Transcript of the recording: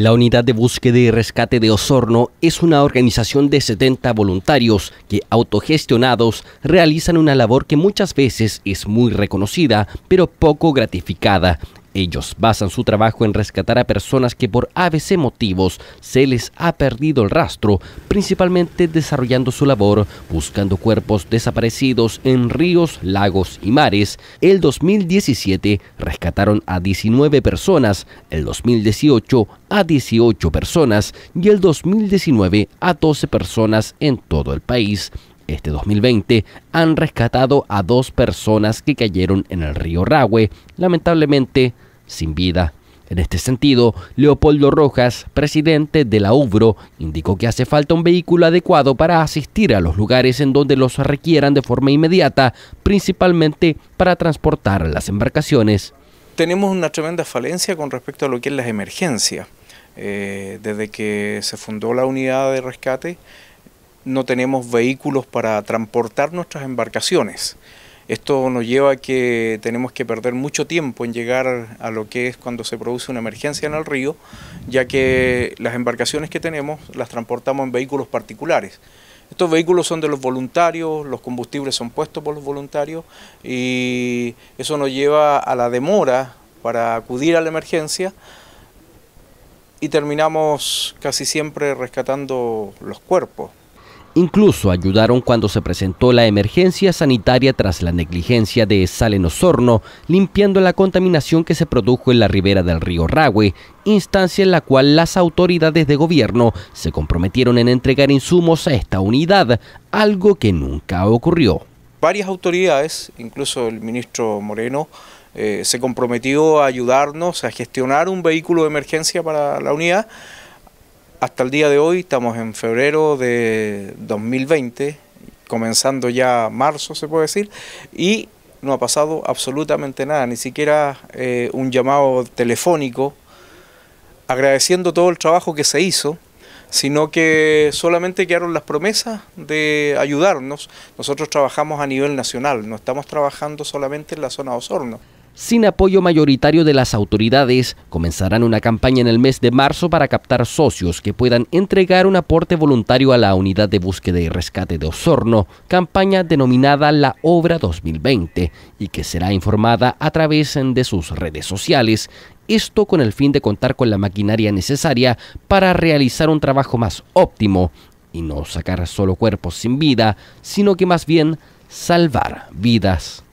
La Unidad de Búsqueda y Rescate de Osorno es una organización de 70 voluntarios que autogestionados realizan una labor que muchas veces es muy reconocida pero poco gratificada ellos basan su trabajo en rescatar a personas que por ABC motivos se les ha perdido el rastro, principalmente desarrollando su labor buscando cuerpos desaparecidos en ríos, lagos y mares. El 2017 rescataron a 19 personas, el 2018 a 18 personas y el 2019 a 12 personas en todo el país este 2020 han rescatado a dos personas que cayeron en el río Ragüe, lamentablemente sin vida. En este sentido, Leopoldo Rojas, presidente de la UBRO, indicó que hace falta un vehículo adecuado para asistir a los lugares en donde los requieran de forma inmediata, principalmente para transportar las embarcaciones. Tenemos una tremenda falencia con respecto a lo que es las emergencias. Eh, desde que se fundó la unidad de rescate, no tenemos vehículos para transportar nuestras embarcaciones. Esto nos lleva a que tenemos que perder mucho tiempo en llegar a lo que es cuando se produce una emergencia en el río, ya que las embarcaciones que tenemos las transportamos en vehículos particulares. Estos vehículos son de los voluntarios, los combustibles son puestos por los voluntarios y eso nos lleva a la demora para acudir a la emergencia y terminamos casi siempre rescatando los cuerpos. Incluso ayudaron cuando se presentó la emergencia sanitaria tras la negligencia de Salen Osorno, limpiando la contaminación que se produjo en la ribera del río Ragüe, instancia en la cual las autoridades de gobierno se comprometieron en entregar insumos a esta unidad, algo que nunca ocurrió. Varias autoridades, incluso el ministro Moreno, eh, se comprometió a ayudarnos a gestionar un vehículo de emergencia para la unidad, hasta el día de hoy estamos en febrero de 2020, comenzando ya marzo se puede decir, y no ha pasado absolutamente nada, ni siquiera eh, un llamado telefónico agradeciendo todo el trabajo que se hizo, sino que solamente quedaron las promesas de ayudarnos. Nosotros trabajamos a nivel nacional, no estamos trabajando solamente en la zona de Osorno sin apoyo mayoritario de las autoridades, comenzarán una campaña en el mes de marzo para captar socios que puedan entregar un aporte voluntario a la unidad de búsqueda y rescate de Osorno, campaña denominada La Obra 2020, y que será informada a través de sus redes sociales, esto con el fin de contar con la maquinaria necesaria para realizar un trabajo más óptimo y no sacar solo cuerpos sin vida, sino que más bien salvar vidas.